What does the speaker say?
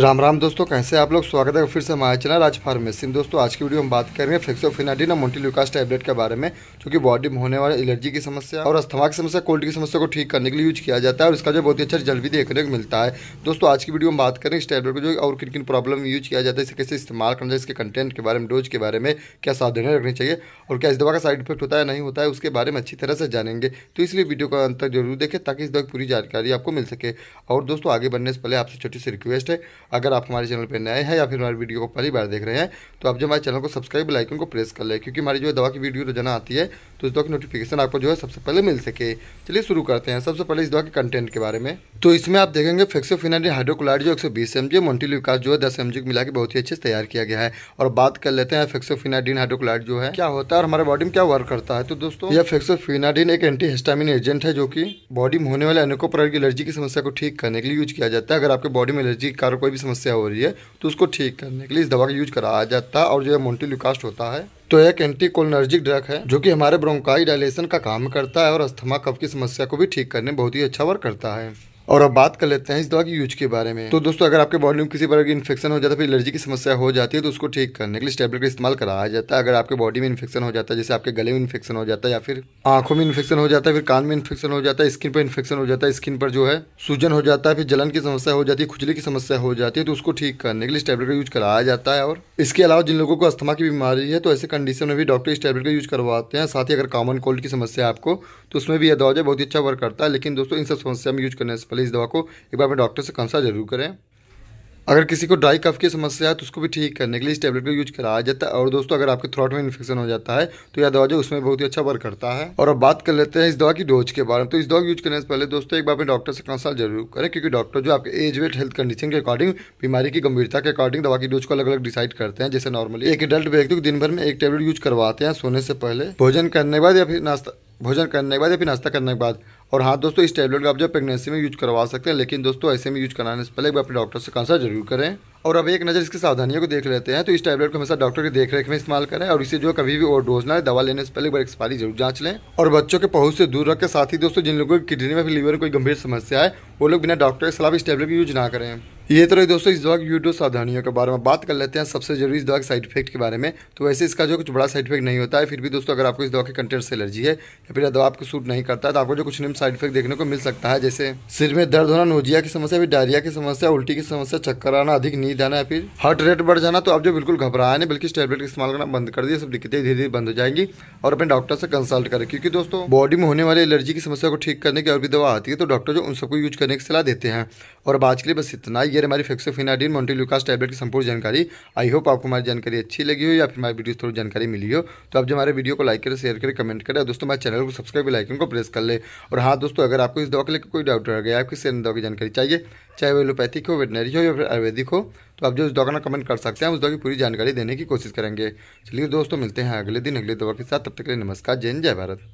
राम राम दोस्तों कैसे आप लोग स्वागत है फिर से हमारे चैनल राज फार्मेसी में दोस्तों आज की वीडियो हम बात करेंगे फ्लेक्सोफिनाडिन और मोन्टील्यूकास टैबलेट के बारे में जो कि बॉडी में होने वाले एलर्जी की समस्या और अस्थमा की समस्या कोल्ड की समस्या को ठीक करने के लिए यूज किया जाता है और इसका जो बहुत ही अच्छा रिजल्ट भी देखने को मिलता है दोस्तों आज की वीडियो में बात करेंगे इस टैबलेट को जो और किन किन प्रॉब्लम यूज किया जाता है इसे कैसे इस्तेमाल करना चाहिए इसके कंटेंट के बारे में डोज के बारे में क्या सावधानी रखनी चाहिए और क्या इस दवा का साइड इफेक्ट होता है नहीं होता है उसके बारे में अच्छी तरह से जानेंगे तो इसलिए वीडियो को अंतर जरूर देखें ताकि इस दवा की पूरी जानकारी आपको मिल सके और दोस्तों आगे बढ़ने से पहले आपसे छोटी सी रिक्वेस्ट है अगर आप हमारे चैनल पर नए हैं या फिर हमारी वीडियो को पहली बार देख रहे हैं तो आप जो हमारे चैनल को सब्सक्राइब लाइकन को प्रेस कर लें क्योंकि हमारी जो है दवा की वीडियो रोजाना आती है तो इस दवा की नोटिफिकेशन आपको जो है सबसे पहले मिल सके चलिए शुरू करते हैं सबसे पहले इस दवा के कंटेंट के बारे में तो इसमें आप देखेंगे फेक्सोफिनाडी हाइड्रोक्लाइड जो एक सौ बीस एम जी मोन्टिलिकास जो है दस एम जी मिला के बहुत ही अच्छे से तैयार किया गया है और बात कर लेते हैं फेक्सोफिनाडीन हाइड्रोक्लाइड जो है क्या होता है और हमारे बॉडी में क्या वर्क करता है तो दोस्तों यह फेक्सोफिनाडीन एक एंटी हिस्टामिन एजेंट है जो कि बॉडी में होने वाले अनेकों प्रकार की एलर्जी की समस्या को ठीक करने के लिए यूज किया जाता है अगर आपके बॉडी में एलर्जी के कोई भी समस्या हो रही है तो उसको ठीक करने के लिए इस दवा का यूज कराया जाता है और जो है मोन्टीलुकास्ट होता है तो एक एंटीकोलनर्जिक ड्रग है जो कि हमारे ब्रोंकाई डायलेशन का काम करता है और अस्थमा कफ की समस्या को भी ठीक करने बहुत ही अच्छा वर्क करता है और अब बात कर लेते हैं इस दवा के यूज के बारे में तो दोस्तों अगर आपके बॉडी में किसी प्रकार की इन्फेक्शन हो जाता है फिर एलर्जी की समस्या हो जाती है तो उसको ठीक करने के लिए टैबलेट का इस्तेमाल कराया जाता है अगर आपके बॉडी में इन्फेक्शन हो जाता है जैसे आपके गले में इन्फेक्शन हो जाता है या फिर आंखों में इन्फेक्शन हो जाता है फिर कान में इन्फेक्शन हो जाता है स्किन पर इन्फेक्शन हो जाता है स्किन पर जो है सूजन हो जाता है फिर जलन की समस्या हो जाती है खुजली की समस्या हो जाती है तो उसको ठीक करने के लिए टैबलेट का यूज कराया जाता है और इसके अलावा जिन लोगों को अस्थमा की बीमारी है तो ऐसे कंडीशन में भी डॉक्टर इस टैबलेट का यूज करवाते हैं साथ ही अगर कॉमन कोल्ड की समस्या आपको तो उसमें भी यह दवा बहुत ही अच्छा वर्क करता है लेकिन दोस्तों इन सब समस्या में यूज करने से पहले इस दवा को एक बार अपने डॉक्टर से कंसल्ट जरूर करें अगर किसी को ड्राई कफ की समस्या है तो उसको भी ठीक करने के लिए इस टैबलेट का यूज कराया जाता है और दोस्तों अगर आपके थ्रोट में इन्फेक्शन हो जाता है तो यह दवा जो उसमें बहुत ही अच्छा वर्क करता है और अब बात कर लेते हैं इस दवा की डोज के बारे में तो इस दवा यूज करने से पहले दोस्तों एक बार अपने डॉक्टर से कंसल्ट जरूर करें क्योंकि डॉक्टर जो आपके एज वेट हेल्थ कंडीशन के अकॉर्डिंग बीमारी की गंभीरता के अकॉर्डिंग दवा की डोज को अलग अलग डिसाइड करते हैं जैसे नॉर्मली एक एडल्ट व्यक्ति को दिन भर में एक टैबलेट यूज करवाते हैं सोने से पहले भोजन करने के बाद या फिर नाश्ता भोजन करने के बाद या फिर नाश्ता करने के बाद और हाँ दोस्तों इस टैबलेट को आप जब प्रेगनेंसी में यूज करवा सकते हैं लेकिन दोस्तों ऐसे में यूज कराने से पहले एक बार अपने डॉक्टर से कंसल्ट जरूर करें और अब एक नज़र इसकी सावधानियों को देख लेते हैं तो इस टैबलेट को हमेशा डॉक्टर की देखरेख में इस्तेमाल करें और इसे जो कभी भी और डोज ना दवा लेने से पहले एक बार एक्सपायरी जरूर जांच लें और बच्चों के पहुंच से दूर रखें साथ ही दोस्तों जिन लोगों की किडनी में लीवर कोई गंभीर समस्या है वो लोग बिना डॉक्टर के खिलाफ इस टैबलेट का यूज ना करें ये तरह तो दोस्तों इस की यूट्यूब सावधानियों के बारे में बात कर लेते हैं सबसे जरूरी इस दवा के साइड इफेक्ट के बारे में तो वैसे इसका जो कुछ बड़ा साइड इफेक्ट नहीं होता है फिर भी दोस्तों अगर आपको इस दवा के कंटेंट से एलर्जी है या फिर दवा आपको सूट नहीं करता है तो आपको जो कुछ निम्न साइड इफेक्ट देखने को मिल सकता है जैसे सिर में दर्द होना नोजिया की समस्या फिर डायरिया की समस्या उल्टी की समस्या चक्कर आना अधिक नींद आना या फिर हार्ट रेट बढ़ जाना तो आप जो बिल्कुल घबराया नहीं बल्कि टेबलेट इस्तेमाल करना बंद कर दिए सब दिक्कतें धीरे धीरे बंद हो जाएंगी और अपने डॉक्टर से कंसल्ट करें क्योंकि दोस्तों बॉडी में होने वाली एलर्जी की समस्या को ठीक करने की और भी दवा आती है तो डॉक्टर जो उन सबको यूज करने की सलाह देते हैं और अब आज के लिए बस इतना ही ये हमारी फेक्सोफिनाडीन मोन्टीलूकास टैबलेट की संपूर्ण जानकारी आई होप आपको हमारी जानकारी अच्छी लगी हो या फिर हमारी वीडियो थोड़ी जानकारी मिली हो तो आप जो हमारे वीडियो को लाइक करें शेयर करें कमेंट करें दोस्तों हमारे चैनल को सब्सक्राइब लाइकन को प्रेस कर ले और हाँ दोस्तों अगर आपको इस दवा के लिए कोई डाउट रह गया आपकी सेन दवा की जानकारी चाहिए चाहे वो एलोपैथिक हो वेटनरी हो या फिर आयुर्वेदिक हो तो आप जो इस दवा कमेंट कर सकते हैं उस दवा की पूरी जानकारी देने की कोशिश करेंगे चलिए दोस्तों मिलते हैं अगले दिन अगले दवा के साथ तब तक के लिए नमस्कार जैन जय भारत